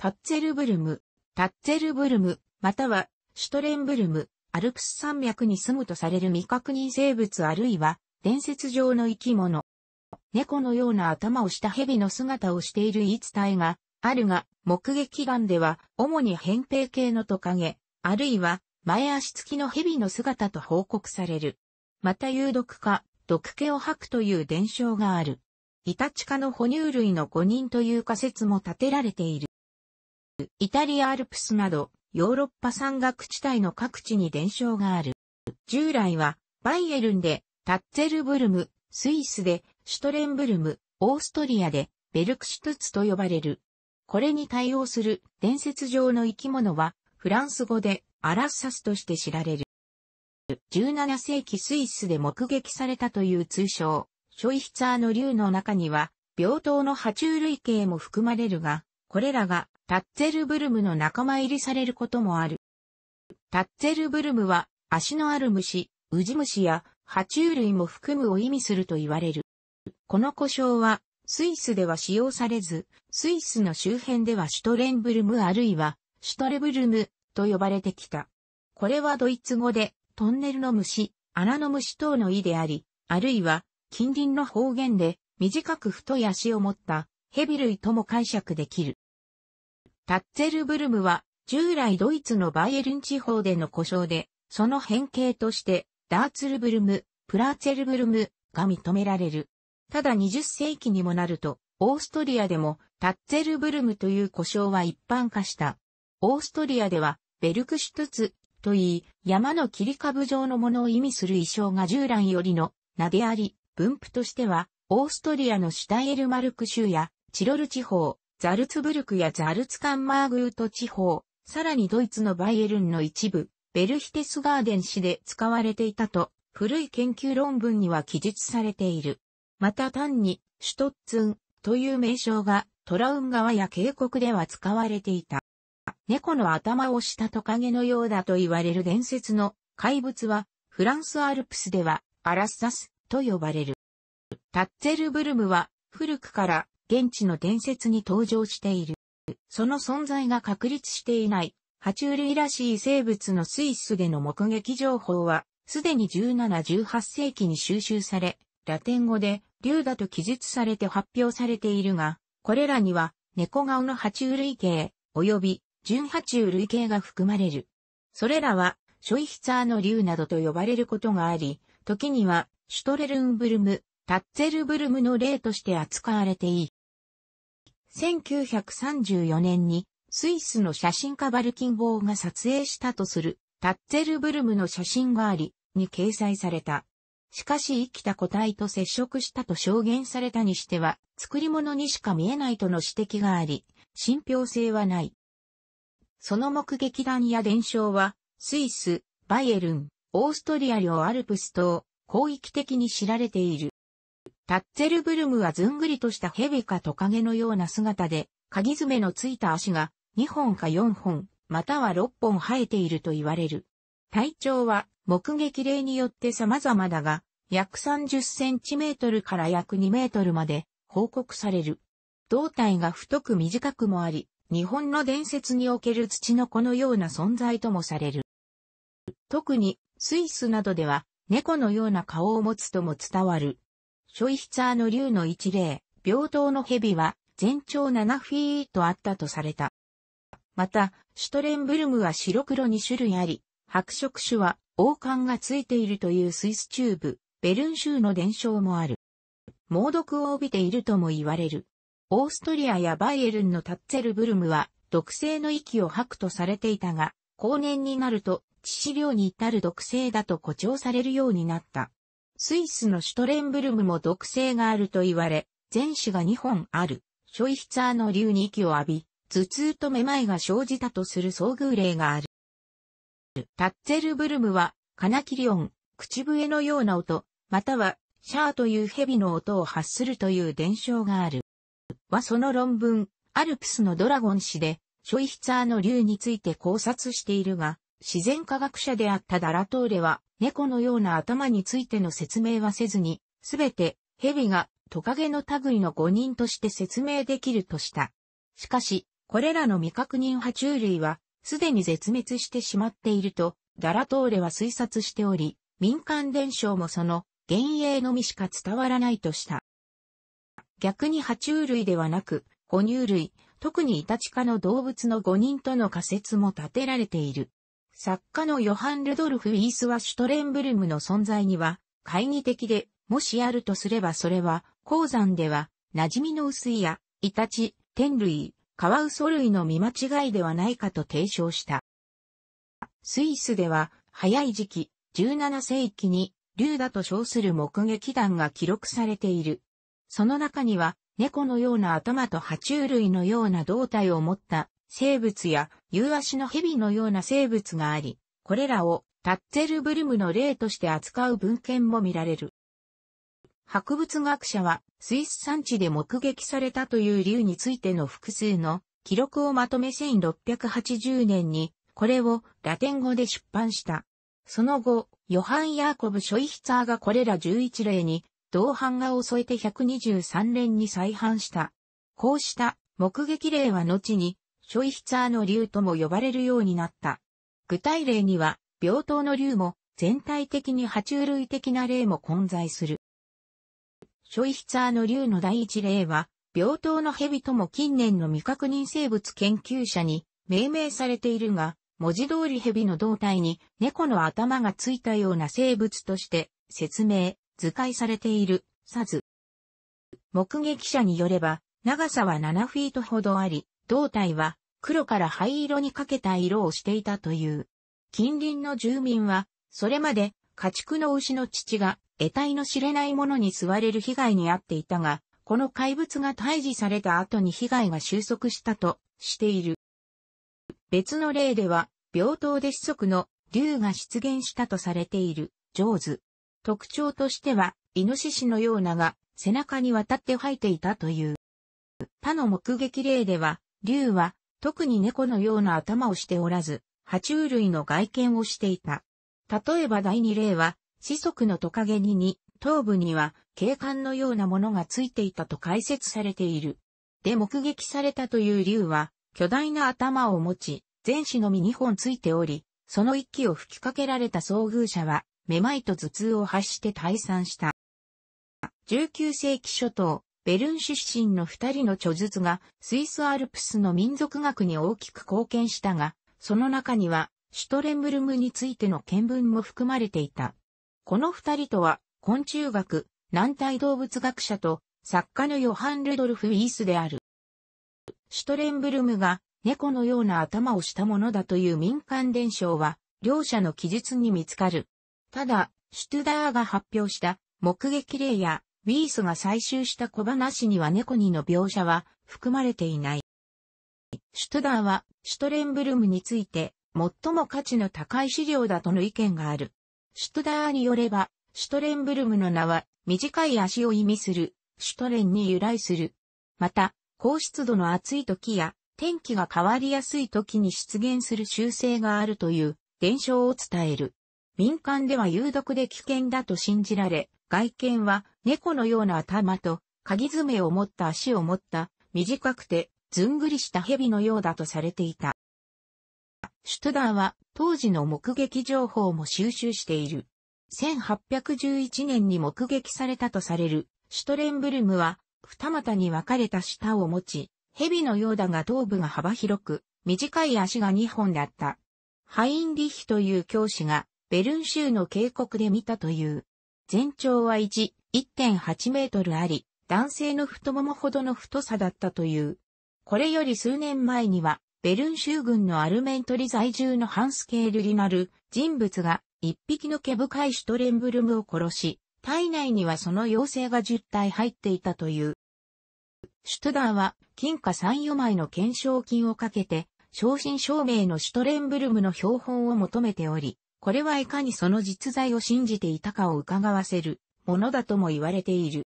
タッツェルブルム、タッツェルブルム、または、シュトレンブルム、アルプス山脈に住むとされる未確認生物あるいは、伝説上の生き物。猫のような頭をした蛇の姿をしている言い伝えが、あるが、目撃眼では、主に扁平系のトカゲ、あるいは、前足付きの蛇の姿と報告される。また有毒化、毒気を吐くという伝承がある。イタチ科の哺乳類の誤人という仮説も立てられている。イタリアアルプスなど、ヨーロッパ山岳地帯の各地に伝承がある。従来は、バイエルンで、タッツェルブルム、スイスで、シュトレンブルム、オーストリアで、ベルクシュトゥツと呼ばれる。これに対応する伝説上の生き物は、フランス語で、アラッサスとして知られる。17世紀スイスで目撃されたという通称、ショイヒツァーの竜の中には、病棟の爬虫類系も含まれるが、これらがタッツェルブルムの仲間入りされることもある。タッツェルブルムは足のある虫、ウジ虫や爬虫類も含むを意味すると言われる。この呼称はスイスでは使用されず、スイスの周辺ではシュトレンブルムあるいはシュトレブルムと呼ばれてきた。これはドイツ語でトンネルの虫、穴の虫等の意であり、あるいは近隣の方言で短く太い足を持ったヘビ類とも解釈できる。タッツェルブルムは従来ドイツのバイエルン地方での故障で、その変形としてダーツルブルム、プラーツェルブルムが認められる。ただ20世紀にもなると、オーストリアでもタッツェルブルムという故障は一般化した。オーストリアではベルクシュトツといい、山の切り株状のものを意味する意匠が従来よりの名であり、分布としては、オーストリアのシュタエルマルク州やチロル地方、ザルツブルクやザルツカンマーグート地方、さらにドイツのバイエルンの一部、ベルヒテスガーデン市で使われていたと、古い研究論文には記述されている。また単に、シュトッツンという名称がトラウン川や渓谷では使われていた。猫の頭をしたトカゲのようだと言われる伝説の怪物は、フランスアルプスではアラッサスと呼ばれる。タッツェルブルムは古くから現地の伝説に登場している。その存在が確立していない、爬虫類らしい生物のスイスでの目撃情報は、すでに17、18世紀に収集され、ラテン語で、竜だと記述されて発表されているが、これらには、猫顔の爬虫類系、及び、純爬虫類系が含まれる。それらは、ショイヒツァーの竜などと呼ばれることがあり、時には、シュトレルンブルム、タッツェルブルムの例として扱われてい1934年にスイスの写真家バルキンボーが撮影したとするタッツェルブルムの写真がありに掲載された。しかし生きた個体と接触したと証言されたにしては作り物にしか見えないとの指摘があり、信憑性はない。その目撃談や伝承はスイス、バイエルン、オーストリア領アルプス等、広域的に知られている。タッツェルブルムはずんぐりとした蛇かトカゲのような姿で、鍵爪のついた足が2本か4本、または6本生えていると言われる。体長は目撃例によって様々だが、約30センチメートルから約2メートルまで報告される。胴体が太く短くもあり、日本の伝説における土の子のような存在ともされる。特にスイスなどでは猫のような顔を持つとも伝わる。ショイヒツァーの竜の一例、病棟の蛇は全長7フィートあったとされた。また、シュトレンブルムは白黒2種類あり、白色種は王冠がついているというスイスチューブ、ベルン州の伝承もある。猛毒を帯びているとも言われる。オーストリアやバイエルンのタッツェルブルムは毒性の域を吐くとされていたが、後年になると致死量に至る毒性だと誇張されるようになった。スイスのシュトレンブルムも毒性があると言われ、前肢が2本ある、ショイヒツァーの竜に息を浴び、頭痛とめまいが生じたとする遭遇例がある。タッツェルブルムは、カナキリオン、口笛のような音、または、シャーという蛇の音を発するという伝承がある。はその論文、アルプスのドラゴン誌で、ショイヒツァーの竜について考察しているが、自然科学者であったダラトーレは、猫のような頭についての説明はせずに、すべて、蛇がトカゲの類の5人として説明できるとした。しかし、これらの未確認爬虫類は、すでに絶滅してしまっていると、ダラトーレは推察しており、民間伝承もその、幻影のみしか伝わらないとした。逆に爬虫類ではなく、哺乳類、特にイタチ科の動物の5人との仮説も立てられている。作家のヨハン・ルドルフ・イースワ・シュトレンブルムの存在には、懐疑的で、もしあるとすればそれは、鉱山では、馴染みの薄いや、イタチ、天類、カワウソ類の見間違いではないかと提唱した。スイスでは、早い時期、17世紀に、竜だと称する目撃談が記録されている。その中には、猫のような頭と爬虫類のような胴体を持った生物や、夕足の蛇のような生物があり、これらをタッツェルブルムの例として扱う文献も見られる。博物学者は、スイス産地で目撃されたという竜についての複数の記録をまとめ1680年に、これをラテン語で出版した。その後、ヨハン・ヤーコブ・ショイヒツァーがこれら11例に、同版画を添えて123連に再版した。こうした目撃例は後にショイヒツァーの竜とも呼ばれるようになった。具体例には、病棟の竜も、全体的に爬虫類的な例も混在する。ショイヒツァーの竜の第一例は、病棟の蛇とも近年の未確認生物研究者に命名されているが、文字通り蛇の胴体に猫の頭がついたような生物として説明、図解されている、サズ。目撃者によれば、長さは7フィートほどあり、胴体は黒から灰色にかけた色をしていたという。近隣の住民は、それまで家畜の牛の乳が得体の知れないものに吸われる被害に遭っていたが、この怪物が退治された後に被害が収束したとしている。別の例では、病棟で子息の竜が出現したとされている、ジョーズ。特徴としては、イノシシのようなが、背中にわたって生えていたという。他の目撃例では、竜は、特に猫のような頭をしておらず、爬虫類の外見をしていた。例えば第二例は、四足のトカゲにに、頭部には警官のようなものがついていたと解説されている。で目撃されたという竜は、巨大な頭を持ち、全身のみ二本ついており、その一気を吹きかけられた遭遇者は、めまいと頭痛を発して退散した。19世紀初頭、ベルン出身の二人の著述がスイスアルプスの民族学に大きく貢献したが、その中にはシュトレンブルムについての見聞も含まれていた。この二人とは昆虫学、軟体動物学者と作家のヨハン・ルドルフ・イースである。シュトレンブルムが猫のような頭をしたものだという民間伝承は、両者の記述に見つかる。ただ、シュトゥダーが発表した目撃例やビースが採集した小話には猫にの描写は含まれていない。シュトダーは、シュトレンブルムについて、最も価値の高い資料だとの意見がある。シュトダーによれば、シュトレンブルムの名は、短い足を意味する、シュトレンに由来する。また、高湿度の暑い時や、天気が変わりやすい時に出現する習性があるという伝承を伝える。民間では有毒で危険だと信じられ、外見は猫のような頭と、鍵爪を持った足を持った、短くて、ずんぐりした蛇のようだとされていた。シュトダーは、当時の目撃情報も収集している。1811年に目撃されたとされる、シュトレンブルムは、二股に分かれた舌を持ち、蛇のようだが頭部が幅広く、短い足が2本だった。ハインリヒという教師が、ベルン州の渓谷で見たという。全長は1、1.8メートルあり、男性の太ももほどの太さだったという。これより数年前には、ベルン州軍のアルメントリ在住のハンスケールリナル人物が一匹の毛深いシュトレンブルムを殺し、体内にはその妖精が10体入っていたという。シュトダーは金貨3、4枚の懸賞金をかけて、正真正銘のシュトレンブルムの標本を求めており、これはいかにその実在を信じていたかを伺わせるものだとも言われている。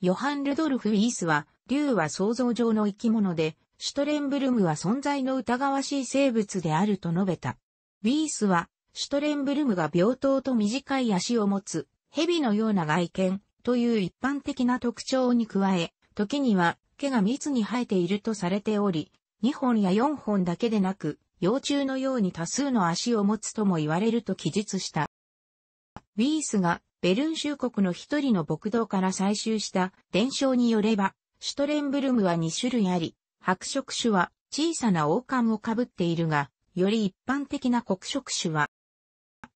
ヨハン・ルドルフ・イースは、竜は想像上の生き物で、シュトレンブルムは存在の疑わしい生物であると述べた。ウィースは、シュトレンブルムが病棟と短い足を持つ、蛇のような外見という一般的な特徴に加え、時には毛が密に生えているとされており、2本や4本だけでなく、幼虫のように多数の足を持つとも言われると記述した。ウィースがベルン州国の一人の牧道から採集した伝承によれば、シュトレンブルムは2種類あり、白色種は小さな王冠をかぶっているが、より一般的な黒色種は、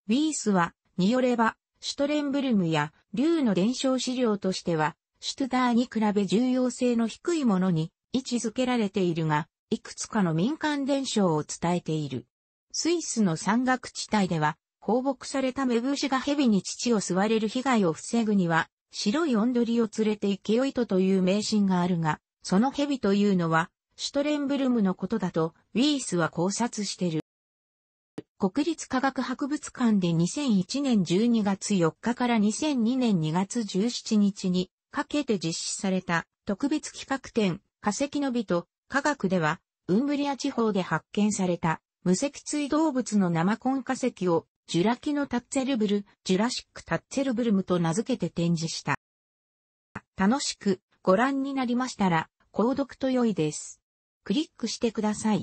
ウィースは、によれば、シュトレンブルムや竜の伝承資料としては、シュトダーに比べ重要性の低いものに位置づけられているが、いくつかの民間伝承を伝えている。スイスの山岳地帯では、放牧されたメブ牛が蛇に乳を吸われる被害を防ぐには、白いオンドリを連れて行けよいとという迷信があるが、その蛇というのは、シュトレンブルムのことだと、ウィースは考察してる。国立科学博物館で2001年12月4日から2002年2月17日にかけて実施された特別企画展化石の美と科学では、ウンブリア地方で発見された、無脊椎動物の生根化石を、ジュラキノタッツェルブル、ジュラシックタッツェルブルムと名付けて展示した。楽しくご覧になりましたら、購読と良いです。クリックしてください。